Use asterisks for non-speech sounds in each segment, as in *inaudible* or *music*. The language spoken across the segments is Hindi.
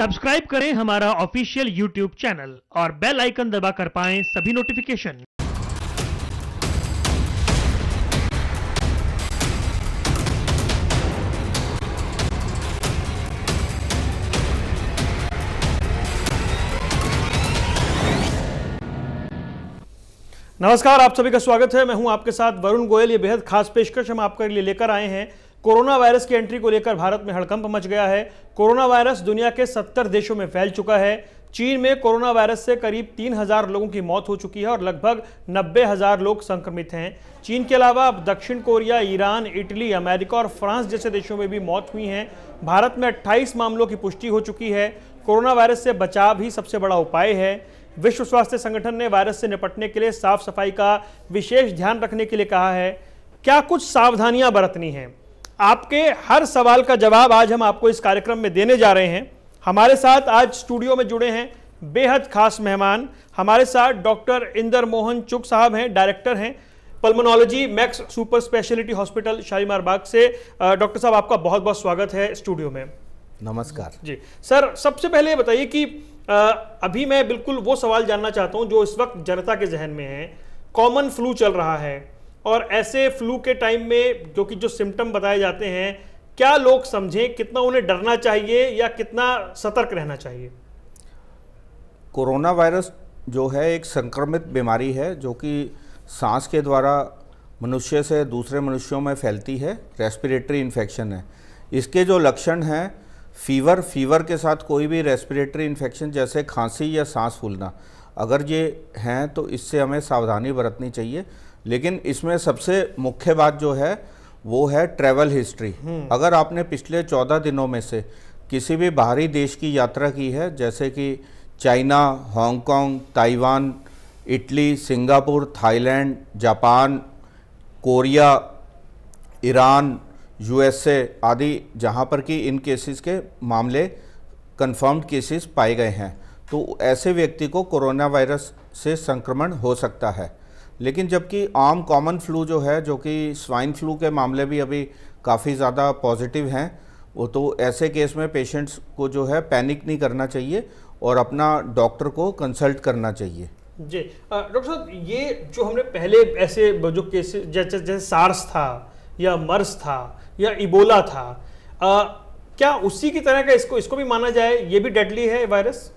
सब्सक्राइब करें हमारा ऑफिशियल यूट्यूब चैनल और बेल आइकन दबा कर पाएं सभी नोटिफिकेशन नमस्कार आप सभी का स्वागत है मैं हूं आपके साथ वरुण गोयल ये बेहद खास पेशकश हम आपके लिए लेकर आए हैं कोरोना वायरस की एंट्री को लेकर भारत में हड़कंप मच गया है कोरोना वायरस दुनिया के 70 देशों में फैल चुका है चीन में कोरोना वायरस से करीब 3000 लोगों की मौत हो चुकी है और लगभग नब्बे हजार लोग संक्रमित हैं चीन के अलावा अब दक्षिण कोरिया ईरान इटली अमेरिका और फ्रांस जैसे देशों में भी मौत हुई हैं भारत में अट्ठाईस मामलों की पुष्टि हो चुकी है कोरोना वायरस से बचाव ही सबसे बड़ा उपाय है विश्व स्वास्थ्य संगठन ने वायरस से निपटने के लिए साफ सफाई का विशेष ध्यान रखने के लिए कहा है क्या कुछ सावधानियां बरतनी हैं आपके हर सवाल का जवाब आज हम आपको इस कार्यक्रम में देने जा रहे हैं हमारे साथ आज स्टूडियो में जुड़े हैं बेहद खास मेहमान हमारे साथ डॉक्टर इंदर मोहन चुक साहब हैं डायरेक्टर हैं pulmonology Max super speciality hospital Shalimar Bagh से डॉक्टर साहब आपका बहुत बहुत स्वागत है स्टूडियो में नमस्कार जी सर सबसे पहले बताइए कि अभी मैं बिल्कुल वो सवाल जानना चाहता हूँ जो इस वक्त जनता के जहन में है कॉमन फ्लू चल रहा है और ऐसे फ्लू के टाइम में जो कि जो सिम्टम बताए जाते हैं क्या लोग समझें कितना उन्हें डरना चाहिए या कितना सतर्क रहना चाहिए कोरोना वायरस जो है एक संक्रमित बीमारी है जो कि सांस के द्वारा मनुष्य से दूसरे मनुष्यों में फैलती है रेस्पिरेटरी इन्फेक्शन है इसके जो लक्षण हैं फीवर फीवर के साथ कोई भी रेस्पिरेटरी इन्फेक्शन जैसे खांसी या सांस फूलना अगर ये हैं तो इससे हमें सावधानी बरतनी चाहिए लेकिन इसमें सबसे मुख्य बात जो है वो है ट्रैवल हिस्ट्री हम्म। अगर आपने पिछले चौदह दिनों में से किसी भी बाहरी देश की यात्रा की है जैसे कि China Hong Kong Taiwan Italy Singapore Thailand Japan Korea Iran USA आदि जहाँ पर कि इन केसेस के मामले कन्फर्म्ड केसेस पाए गए हैं तो ऐसे व्यक्ति को कोरोना वायरस से संक्रमण हो सकता है लेकिन जबकि आम कॉमन फ्लू जो है जो कि स्वाइन फ्लू के मामले भी अभी काफ़ी ज़्यादा पॉजिटिव हैं वो तो ऐसे केस में पेशेंट्स को जो है पैनिक नहीं करना चाहिए और अपना डॉक्टर को कंसल्ट करना चाहिए जी डॉक्टर साहब ये जो हमने पहले ऐसे जो केसेस जैसे जैसे सार्स था या मर्स था या इबोला था आ, क्या उसी की तरह का इसको इसको भी माना जाए ये भी डेडली है वायरस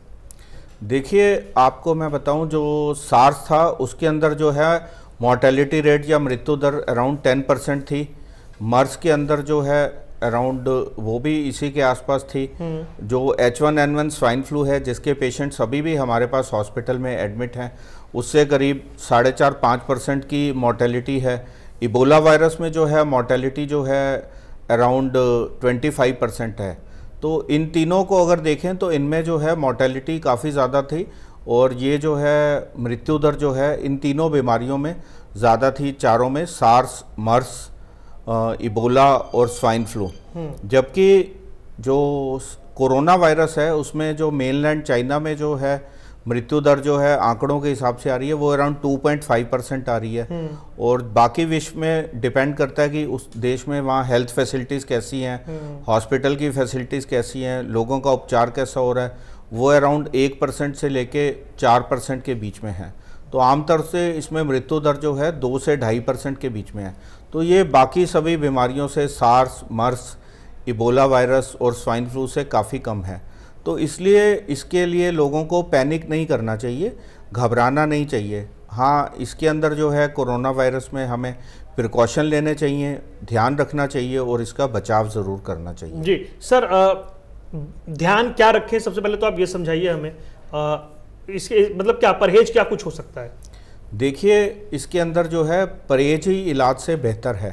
देखिए आपको मैं बताऊं जो सार्स था उसके अंदर जो है मोर्टेलिटी रेट या मृत्यु दर अराउंड टेन परसेंट थी मर्स के अंदर जो है अराउंड वो भी इसी के आसपास थी हम्म। जो H one N one swine flu है जिसके पेशेंट्स अभी भी हमारे पास हॉस्पिटल में एडमिट हैं उससे करीब साढ़े चार पाँच परसेंट की मोर्टेलिटी है इबोला वायरस में जो है मोर्टेलिटी जो है अराउंड ट्वेंटी फाइव परसेंट है तो इन तीनों को अगर देखें तो इनमें जो है मोर्टेलिटी काफ़ी ज़्यादा थी और ये जो है मृत्यु दर जो है इन तीनों बीमारियों में ज़्यादा थी चारों में सार्स मर्स इबोला और स्वाइन हम्म। फ्लू जबकि जो कोरोना वायरस है उसमें जो मेनलैंड चाइना में जो है मृत्यु दर जो है आंकड़ों के हिसाब से आ रही है वो अराउंड 2.5 परसेंट आ रही है हम्म। और बाकी विश्व में डिपेंड करता है कि उस देश में वहाँ हेल्थ फैसिलिटीज़ कैसी हैं हॉस्पिटल हम्म। की फैसिलिटीज़ कैसी हैं लोगों का उपचार कैसा हो रहा है वो अराउंड एक परसेंट से लेके चार परसेंट के बीच में है तो आमतौर से इसमें मृत्यु दर जो है दो से ढाई परसेंट के बीच में है तो ये बाकी सभी बीमारियों से सार्स मर्स इबोला वायरस और स्वाइन फ्लू से काफ़ी कम है तो इसलिए इसके लिए लोगों को पैनिक नहीं करना चाहिए घबराना नहीं चाहिए हाँ इसके अंदर जो है कोरोना वायरस में हमें प्रिकॉशन लेने चाहिए ध्यान रखना चाहिए और इसका बचाव ज़रूर करना चाहिए जी सर आ, ध्यान क्या रखें सबसे पहले तो आप ये समझाइए हमें आ, इसके मतलब क्या परहेज क्या कुछ हो सकता है देखिए इसके अंदर जो है परहेज ही इलाज से बेहतर है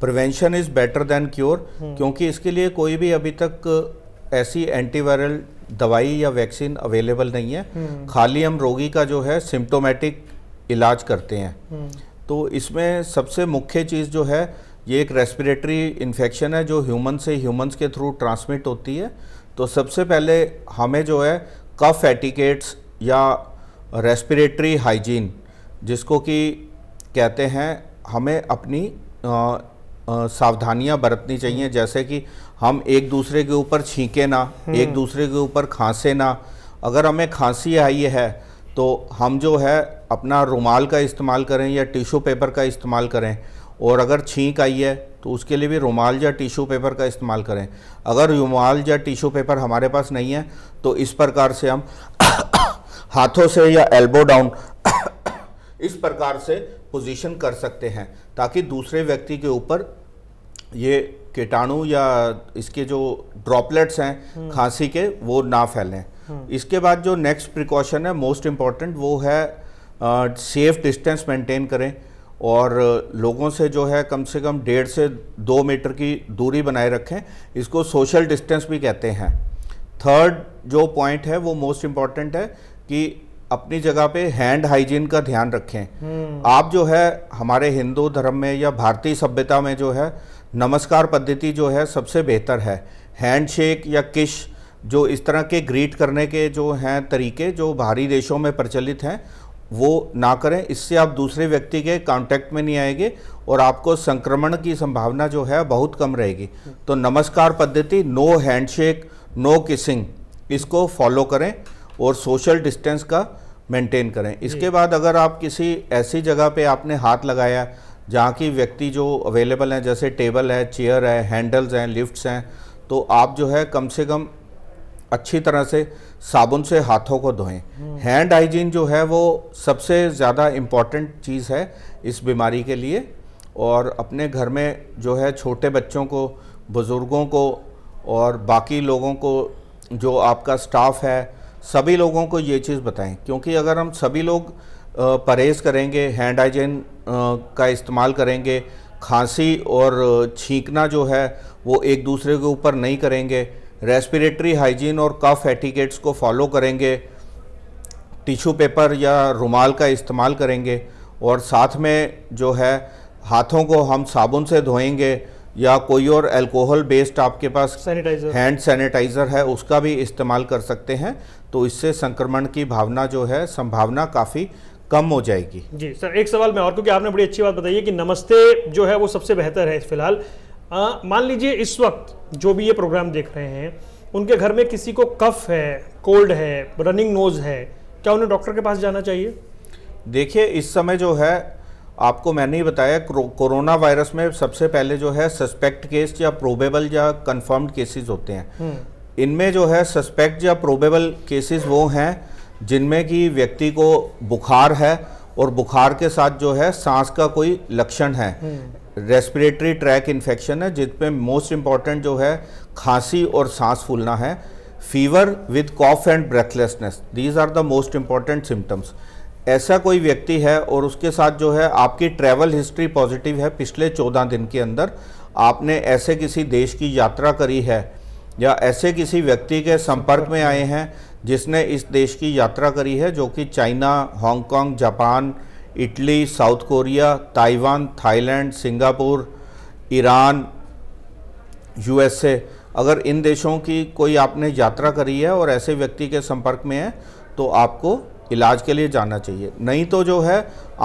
prevention is better than cure क्योंकि इसके लिए कोई भी अभी तक ऐसी एंटीवायरल दवाई या वैक्सीन अवेलेबल नहीं है हम्म। खाली हम रोगी का जो है सिम्टोमेटिक इलाज करते हैं हम्म। तो इसमें सबसे मुख्य चीज़ जो है ये एक रेस्पिरेटरी इन्फेक्शन है जो ह्यूमन से ह्यूमंस के थ्रू ट्रांसमिट होती है तो सबसे पहले हमें जो है कफ एटिकेट्स या रेस्पिरेटरी हाइजीन जिसको कि कहते हैं हमें अपनी सावधानियां बरतनी चाहिए हम्म। जैसे कि हम एक दूसरे के ऊपर छींके ना हम्म। एक दूसरे के ऊपर खांसे ना अगर हमें खांसी आई है तो हम जो है अपना रुमाल का इस्तेमाल करें या टिशू पेपर का इस्तेमाल करें और अगर छींक आई है तो उसके लिए भी रुमाल या टिशू पेपर का इस्तेमाल करें अगर रुमाल या टिशू पेपर हमारे पास नहीं है तो इस प्रकार से हम *coughs* हाथों से या एल्बो डाउन *coughs* इस प्रकार से पोजीशन कर सकते हैं ताकि दूसरे व्यक्ति के ऊपर ये कीटाणु या इसके जो ड्रॉपलेट्स हैं हम्म। खांसी के वो ना फैलें हम्म। इसके बाद जो नेक्स्ट प्रिकॉशन है मोस्ट इम्पॉर्टेंट वो है सेफ डिस्टेंस मेंटेन करें और लोगों से जो है कम से कम डेढ़ से दो मीटर की दूरी बनाए रखें इसको सोशल डिस्टेंस भी कहते हैं थर्ड जो पॉइंट है वो मोस्ट इम्पॉर्टेंट है कि अपनी जगह पे हैंड हाइजीन का ध्यान रखें हम्म। आप जो है हमारे हिंदू धर्म में या भारतीय सभ्यता में जो है नमस्कार पद्धति जो है सबसे बेहतर है हैंडशेक या किश जो इस तरह के ग्रीट करने के जो हैं तरीके जो बाहरी देशों में प्रचलित हैं वो ना करें इससे आप दूसरे व्यक्ति के कांटेक्ट में नहीं आएंगे और आपको संक्रमण की संभावना जो है बहुत कम रहेगी तो नमस्कार पद्धति नो हैंडशेक नो किसिंग इसको फॉलो करें और सोशल डिस्टेंस का मेंटेन करें इसके बाद अगर आप किसी ऐसी जगह पे आपने हाथ लगाया जहाँ की व्यक्ति जो अवेलेबल हैं जैसे टेबल है चेयर है हैंडल्स हैं लिफ्ट्स हैं तो आप जो है कम से कम अच्छी तरह से साबुन से हाथों को धोएं हैंड हम्म। हाइजीन जो है वो सबसे ज़्यादा इम्पॉर्टेंट चीज़ है इस बीमारी के लिए और अपने घर में जो है छोटे बच्चों को बुज़ुर्गों को और बाकी लोगों को जो आपका स्टाफ है सभी लोगों को ये चीज़ बताएं क्योंकि अगर हम सभी लोग परहेज़ करेंगे हैंड हाइजीन का इस्तेमाल करेंगे खांसी और छींकना जो है वो एक दूसरे के ऊपर नहीं करेंगे रेस्पिरेटरी हाइजीन और कफ एटिकेट्स को फॉलो करेंगे टिशू पेपर या रुमाल का इस्तेमाल करेंगे और साथ में जो है हाथों को हम साबुन से धोएंगे या कोई और अल्कोहल बेस्ड आपके पास सैनिटाइजर हैंड सैनिटाइज़र है उसका भी इस्तेमाल कर सकते हैं तो इससे संक्रमण की भावना जो है संभावना काफ़ी कम हो जाएगी जी सर एक सवाल मैं और क्योंकि आपने बड़ी अच्छी बात बताई है कि नमस्ते जो है वो सबसे बेहतर है फिलहाल मान लीजिए इस वक्त जो भी ये प्रोग्राम देख रहे हैं उनके घर में किसी को कफ है कोल्ड है रनिंग नोज है क्या उन्हें डॉक्टर के पास जाना चाहिए देखिए इस समय जो है आपको मैंने ही बताया कोरोना वायरस में सबसे पहले जो है सस्पेक्ट केस या प्रोबेबल या कंफर्म्ड केसेस होते हैं हम्म। इनमें जो है सस्पेक्ट या प्रोबेबल केसेस वो हैं जिनमें कि व्यक्ति को बुखार है और बुखार के साथ जो है सांस का कोई लक्षण है हम्म। रेस्पिरेटरी ट्रैक इन्फेक्शन है जिसमें मोस्ट इम्पॉर्टेंट जो है खांसी और सांस फूलना है fever with cough and breathlessness these are the most important symptoms ऐसा कोई व्यक्ति है और उसके साथ जो है आपकी ट्रैवल हिस्ट्री पॉजिटिव है पिछले चौदह दिन के अंदर आपने ऐसे किसी देश की यात्रा करी है या ऐसे किसी व्यक्ति के संपर्क में आए हैं जिसने इस देश की यात्रा करी है जो कि China Hong Kong Japan Italy South Korea Taiwan Thailand Singapore Iran USA अगर इन देशों की कोई आपने यात्रा करी है और ऐसे व्यक्ति के संपर्क में है तो आपको इलाज के लिए जाना चाहिए नहीं तो जो है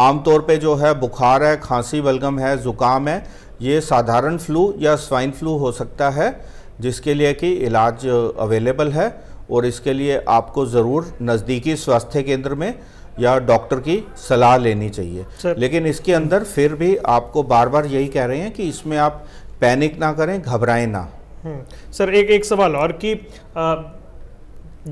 आमतौर पे जो है बुखार है खांसी बलगम है ज़ुकाम है ये साधारण फ्लू या स्वाइन फ्लू हो सकता है जिसके लिए कि इलाज अवेलेबल है और इसके लिए आपको ज़रूर नज़दीकी स्वास्थ्य केंद्र में या डॉक्टर की सलाह लेनी चाहिए लेकिन इसके अंदर फिर भी आपको बार बार यही कह रहे हैं कि इसमें आप पैनिक ना करें घबराएं ना हम्म। सर एक एक सवाल और कि आ,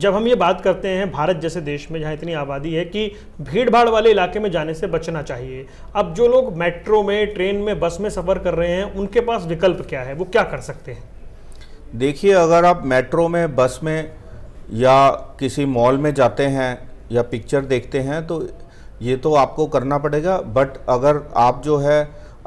जब हम ये बात करते हैं भारत जैसे देश में जहाँ इतनी आबादी है कि भीड़ भाड़ वाले इलाके में जाने से बचना चाहिए अब जो लोग मेट्रो में ट्रेन में बस में सफ़र कर रहे हैं उनके पास विकल्प क्या है वो क्या कर सकते हैं देखिए अगर आप मेट्रो में बस में या किसी मॉल में जाते हैं या पिक्चर देखते हैं तो ये तो आपको करना पड़ेगा बट अगर आप जो है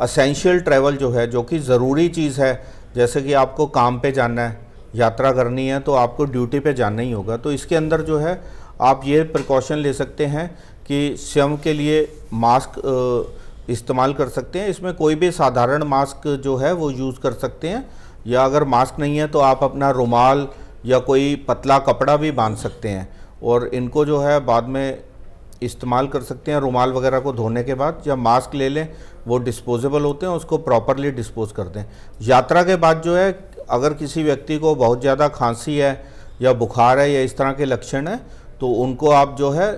असेंशियल ट्रैवल जो है जो कि ज़रूरी चीज़ है जैसे कि आपको काम पे जाना है यात्रा करनी है तो आपको ड्यूटी पे जाना ही होगा तो इसके अंदर जो है आप ये प्रिकॉशन ले सकते हैं कि स्वयं के लिए मास्क इस्तेमाल कर सकते हैं इसमें कोई भी साधारण मास्क जो है वो यूज़ कर सकते हैं या अगर मास्क नहीं है तो आप अपना रुमाल या कोई पतला कपड़ा भी बांध सकते हैं और इनको जो है बाद में इस्तेमाल कर सकते हैं रुमाल वगैरह को धोने के बाद या मास्क ले लें वो डिस्पोजेबल होते हैं उसको प्रॉपरली डिस्पोज कर दें यात्रा के बाद जो है अगर किसी व्यक्ति को बहुत ज़्यादा खांसी है या बुखार है या इस तरह के लक्षण हैं तो उनको आप जो है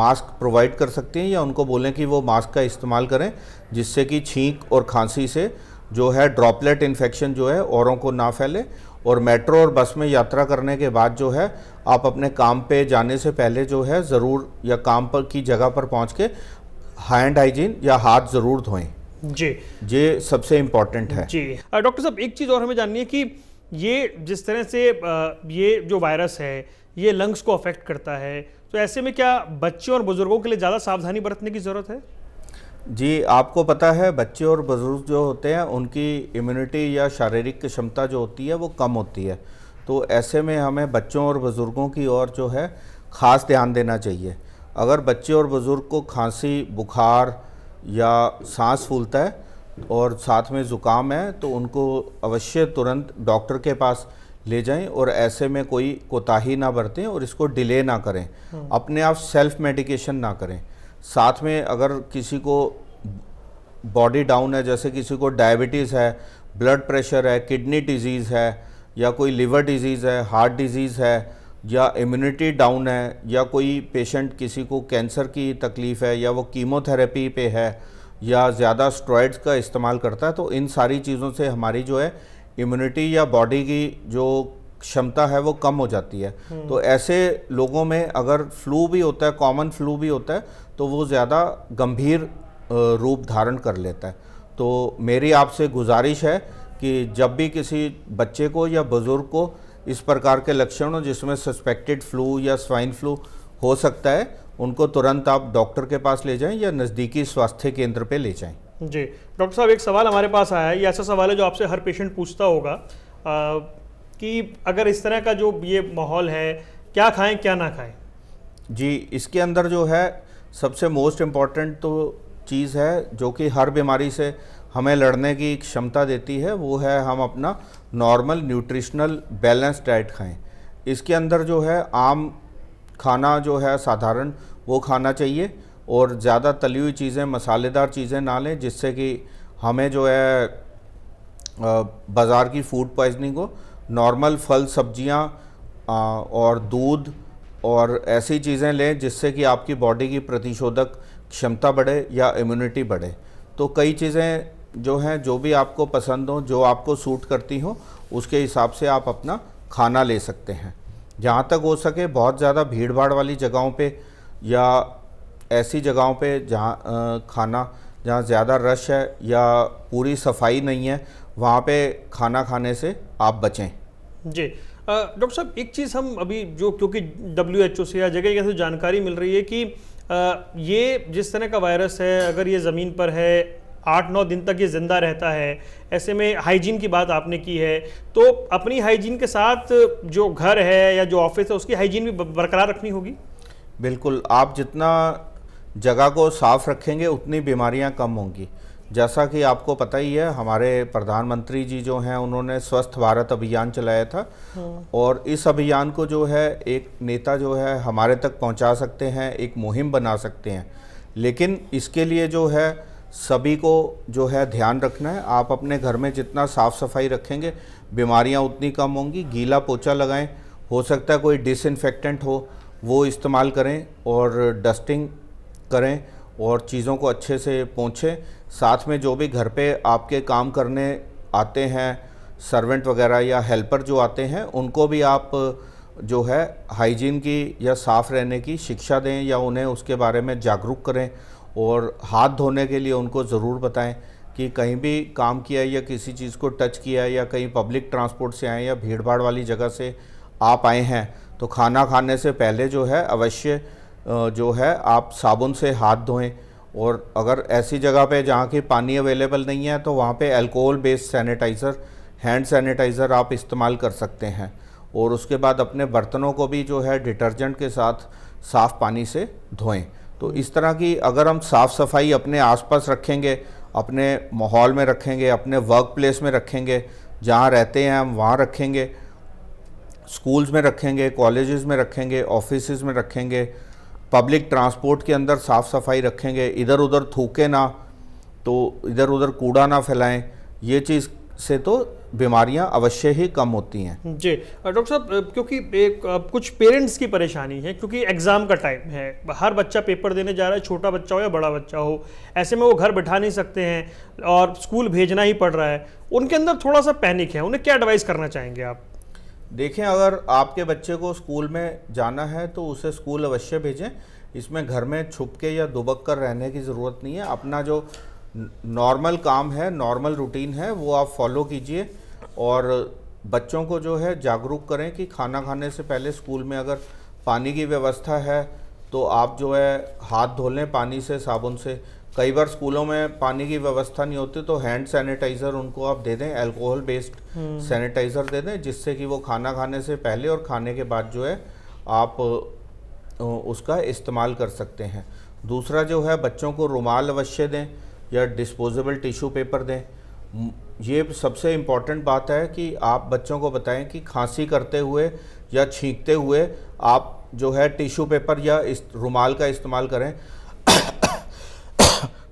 मास्क प्रोवाइड कर सकते हैं या उनको बोलें कि वो मास्क का इस्तेमाल करें जिससे कि छींक और खांसी से जो है ड्रॉपलेट इन्फेक्शन जो है औरों को ना फैले और मेट्रो और बस में यात्रा करने के बाद जो है आप अपने काम पे जाने से पहले जो है ज़रूर या काम पर की जगह पर पहुंच के हैंड हाइजीन या हाथ ज़रूर धोएं जी ये सबसे इम्पॉर्टेंट है जी डॉक्टर साहब एक चीज़ और हमें जाननी है कि ये जिस तरह से ये जो वायरस है ये लंग्स को अफेक्ट करता है तो ऐसे में क्या बच्चों और बुज़ुर्गों के लिए ज़्यादा सावधानी बरतने की ज़रूरत है जी आपको पता है बच्चे और बुज़ुर्ग जो होते हैं उनकी इम्यूनिटी या शारीरिक क्षमता जो होती है वो कम होती है तो ऐसे में हमें बच्चों और बुज़ुर्गों की ओर जो है ख़ास ध्यान देना चाहिए अगर बच्चे और बुज़ुर्ग को खांसी बुखार या सांस फूलता है और साथ में ज़ुकाम है तो उनको अवश्य तुरंत डॉक्टर के पास ले जाएं और ऐसे में कोई कोताही ना बरतें और इसको डिले ना करें हम्म। अपने आप सेल्फ मेडिकेशन ना करें साथ में अगर किसी को बॉडी डाउन है जैसे किसी को डायबिटीज़ है ब्लड प्रेशर है किडनी डिजीज़ है या कोई लिवर डिजीज़ है हार्ट डिजीज़ है या इम्यूनिटी डाउन है या कोई पेशेंट किसी को कैंसर की तकलीफ़ है या वो कीमोथेरेपी पे है या ज़्यादा स्ट्रॉयड्स का इस्तेमाल करता है तो इन सारी चीज़ों से हमारी जो है इम्यूनिटी या बॉडी की जो क्षमता है वो कम हो जाती है हम्म। तो ऐसे लोगों में अगर फ्लू भी होता है कॉमन फ्लू भी होता है तो वो ज़्यादा गंभीर रूप धारण कर लेता है तो मेरी आपसे गुजारिश है कि जब भी किसी बच्चे को या बुज़ुर्ग को इस प्रकार के लक्षण हो जिसमें सस्पेक्टेड फ्लू या स्वाइन फ्लू हो सकता है उनको तुरंत आप डॉक्टर के पास ले जाएं या नज़दीकी स्वास्थ्य केंद्र पे ले जाएं जी डॉक्टर साहब एक सवाल हमारे पास आया है ये ऐसा सवाल है जो आपसे हर पेशेंट पूछता होगा आ, कि अगर इस तरह का जो ये माहौल है क्या खाएँ क्या ना खाएँ जी इसके अंदर जो है सबसे मोस्ट इम्पॉर्टेंट तो चीज़ है जो कि हर बीमारी से हमें लड़ने की क्षमता देती है वो है हम अपना नॉर्मल न्यूट्रिशनल बैलेंस डाइट खाएं इसके अंदर जो है आम खाना जो है साधारण वो खाना चाहिए और ज़्यादा तली हुई चीज़ें मसालेदार चीज़ें ना लें जिससे कि हमें जो है बाज़ार की फूड पॉइजनिंग हो नॉर्मल फल सब्जियां और दूध और ऐसी चीज़ें लें जिससे कि आपकी बॉडी की प्रतिशोधक क्षमता बढ़े या इम्यूनिटी बढ़े तो कई चीज़ें जो हैं जो भी आपको पसंद हो जो आपको सूट करती हो उसके हिसाब से आप अपना खाना ले सकते हैं जहाँ तक हो सके बहुत ज़्यादा भीड़ भाड़ वाली जगहों पे या ऐसी जगहों पे जहाँ खाना जहाँ ज़्यादा रश है या पूरी सफाई नहीं है वहाँ पे खाना खाने से आप बचें जी डॉक्टर साहब एक चीज़ हम अभी जो क्योंकि डब्ल्यू एच ओ से या जगह जगह से जानकारी मिल रही है कि आ, ये जिस तरह का वायरस है अगर ये ज़मीन पर है आठ नौ दिन तक ये ज़िंदा रहता है ऐसे में हाइजीन की बात आपने की है तो अपनी हाइजीन के साथ जो घर है या जो ऑफिस है उसकी हाइजीन भी बरकरार रखनी होगी बिल्कुल आप जितना जगह को साफ़ रखेंगे उतनी बीमारियां कम होंगी जैसा कि आपको पता ही है हमारे प्रधानमंत्री जी जो हैं उन्होंने स्वस्थ भारत अभियान चलाया था हम्म। और इस अभियान को जो है एक नेता जो है हमारे तक पहुंचा सकते हैं एक मुहिम बना सकते हैं लेकिन इसके लिए जो है सभी को जो है ध्यान रखना है आप अपने घर में जितना साफ़ सफाई रखेंगे बीमारियां उतनी कम होंगी गीला पोचा लगाएं हो सकता है कोई डिसइनफेक्टेंट हो वो इस्तेमाल करें और डस्टिंग करें और चीज़ों को अच्छे से पहुँचें साथ में जो भी घर पे आपके काम करने आते हैं सर्वेंट वगैरह या हेल्पर जो आते हैं उनको भी आप जो है हाइजीन की या साफ़ रहने की शिक्षा दें या उन्हें उसके बारे में जागरूक करें और हाथ धोने के लिए उनको ज़रूर बताएं कि कहीं भी काम किया या किसी चीज़ को टच किया या कहीं पब्लिक ट्रांसपोर्ट से आए या भीड़ भाड़ वाली जगह से आप आए हैं तो खाना खाने से पहले जो है अवश्य जो है आप साबुन से हाथ धोएं और अगर ऐसी जगह पे जहाँ की पानी अवेलेबल नहीं है तो वहाँ पे alcohol based sanitiser hand sanitiser आप इस्तेमाल कर सकते हैं और उसके बाद अपने बर्तनों को भी जो है डिटर्जेंट के साथ साफ़ पानी से धोएं तो इस तरह की अगर हम साफ़ सफाई अपने आसपास रखेंगे अपने माहौल में रखेंगे अपने वर्क प्लेस में रखेंगे जहाँ रहते हैं हम वहाँ रखेंगे स्कूल्स में रखेंगे कॉलेज़ में रखेंगे ऑफिस में रखेंगे पब्लिक ट्रांसपोर्ट के अंदर साफ़ सफाई रखेंगे इधर उधर थूके ना तो इधर उधर कूड़ा ना फैलाएं ये चीज़ से तो बीमारियां अवश्य ही कम होती हैं जी डॉक्टर साहब क्योंकि एक कुछ पेरेंट्स की परेशानी है क्योंकि एग्ज़ाम का टाइम है हर बच्चा पेपर देने जा रहा है छोटा बच्चा हो या बड़ा बच्चा हो ऐसे में वो घर बैठा नहीं सकते हैं और स्कूल भेजना ही पड़ रहा है उनके अंदर थोड़ा सा पैनिक है उन्हें क्या एडवाइस करना चाहेंगे आप देखें अगर आपके बच्चे को स्कूल में जाना है तो उसे स्कूल अवश्य भेजें इसमें घर में छुप के या दुबक कर रहने की ज़रूरत नहीं है अपना जो नॉर्मल काम है नॉर्मल रूटीन है वो आप फॉलो कीजिए और बच्चों को जो है जागरूक करें कि खाना खाने से पहले स्कूल में अगर पानी की व्यवस्था है तो आप जो है हाथ धो लें पानी से साबुन से कई बार स्कूलों में पानी की व्यवस्था नहीं होती तो हैंड सैनिटाइज़र उनको आप दे दें अल्कोहल बेस्ड सैनिटाइज़र दे दें जिससे कि वो खाना खाने से पहले और खाने के बाद जो है आप उसका इस्तेमाल कर सकते हैं दूसरा जो है बच्चों को रुमाल अवश्य दें या डिस्पोजेबल टिश्यू पेपर दें ये सबसे इम्पॉर्टेंट बात है कि आप बच्चों को बताएं कि खांसी करते हुए या छींकते हुए आप जो है टिश्यू पेपर या इस रुमाल का इस्तेमाल करें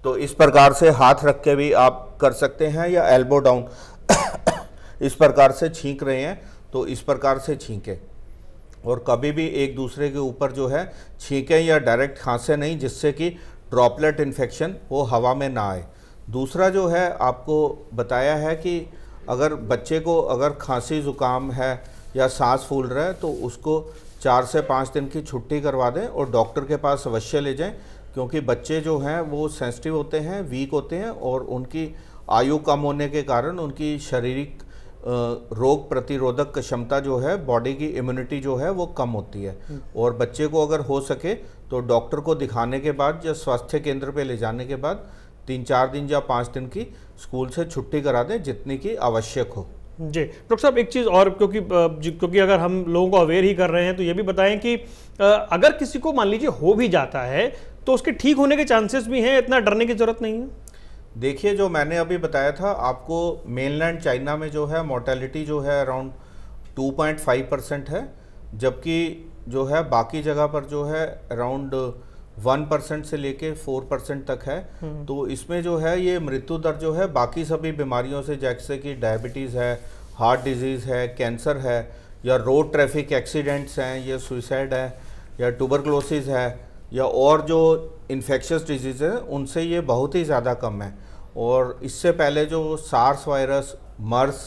तो इस प्रकार से हाथ रख के भी आप कर सकते हैं या एल्बो डाउन *coughs* इस प्रकार से छींक रहे हैं तो इस प्रकार से छींकें और कभी भी एक दूसरे के ऊपर जो है छींकें या डायरेक्ट खांसे नहीं जिससे कि ड्रॉपलेट इन्फेक्शन वो हवा में ना आए दूसरा जो है आपको बताया है कि अगर बच्चे को अगर खांसी ज़ुकाम है या सांस फूल रहा है तो उसको चार से पाँच दिन की छुट्टी करवा दें और डॉक्टर के पास अवश्य ले जाएं क्योंकि बच्चे जो हैं वो सेंसिटिव होते हैं वीक होते हैं और उनकी आयु कम होने के कारण उनकी शारीरिक रोग प्रतिरोधक क्षमता जो है बॉडी की इम्यूनिटी जो है वो कम होती है हम्म। और बच्चे को अगर हो सके तो डॉक्टर को दिखाने के बाद या स्वास्थ्य केंद्र पे ले जाने के बाद तीन चार दिन या पाँच दिन की स्कूल से छुट्टी करा दें जितनी की आवश्यक हो जी डॉक्टर साहब एक चीज़ और क्योंकि क्योंकि अगर हम लोगों को अवेयर ही कर रहे हैं तो ये भी बताएं कि अगर किसी को मान लीजिए हो भी जाता है तो उसके ठीक होने के चांसेस भी हैं इतना डरने की जरूरत नहीं है देखिए जो मैंने अभी बताया था आपको मेनलैंड चाइना में जो है मोर्टेलिटी जो है अराउंड 2.5 परसेंट है जबकि जो है बाकी जगह पर जो है अराउंड वन परसेंट से लेके फोर परसेंट तक है हम्म। तो इसमें जो है ये मृत्यु दर जो है बाकी सभी बीमारियों से जैसे कि डायबिटीज़ है हार्ट डिजीज़ है कैंसर है या रोड ट्रैफिक एक्सीडेंट्स हैं या सुइसाइड है या ट्यूबरक्लोसिस है या और जो इन्फेक्शस डिजीज़ हैं उनसे ये बहुत ही ज़्यादा कम है और इससे पहले जो सार्स वायरस मर्स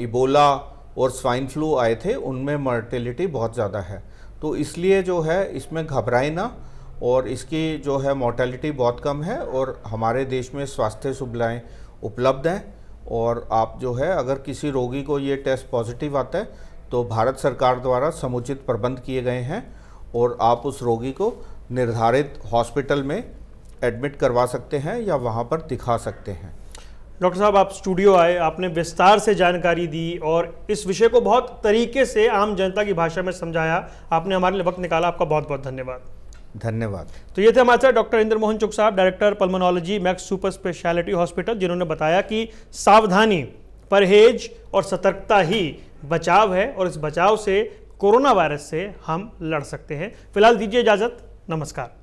इबोला और स्वाइन फ्लू आए थे उनमें मोर्टेलिटी बहुत ज़्यादा है तो इसलिए जो है इसमें घबराए ना और इसकी जो है मोर्टेलिटी बहुत कम है और हमारे देश में स्वास्थ्य सुविधाएँ उपलब्ध हैं और आप जो है अगर किसी रोगी को ये टेस्ट पॉजिटिव आता है तो भारत सरकार द्वारा समुचित प्रबंध किए गए हैं और आप उस रोगी को निर्धारित हॉस्पिटल में एडमिट करवा सकते हैं या वहाँ पर दिखा सकते हैं डॉक्टर साहब आप स्टूडियो आए आपने विस्तार से जानकारी दी और इस विषय को बहुत तरीके से आम जनता की भाषा में समझाया आपने हमारे लिए वक्त निकाला आपका बहुत बहुत धन्यवाद धन्यवाद तो ये थे हमारे साथ डॉक्टर इंद्र मोहन चुक साहब director pulmonology Max super speciality hospital जिन्होंने बताया कि सावधानी परहेज और सतर्कता ही बचाव है और इस बचाव से कोरोना वायरस से हम लड़ सकते हैं फिलहाल दीजिए इजाज़त नमस्कार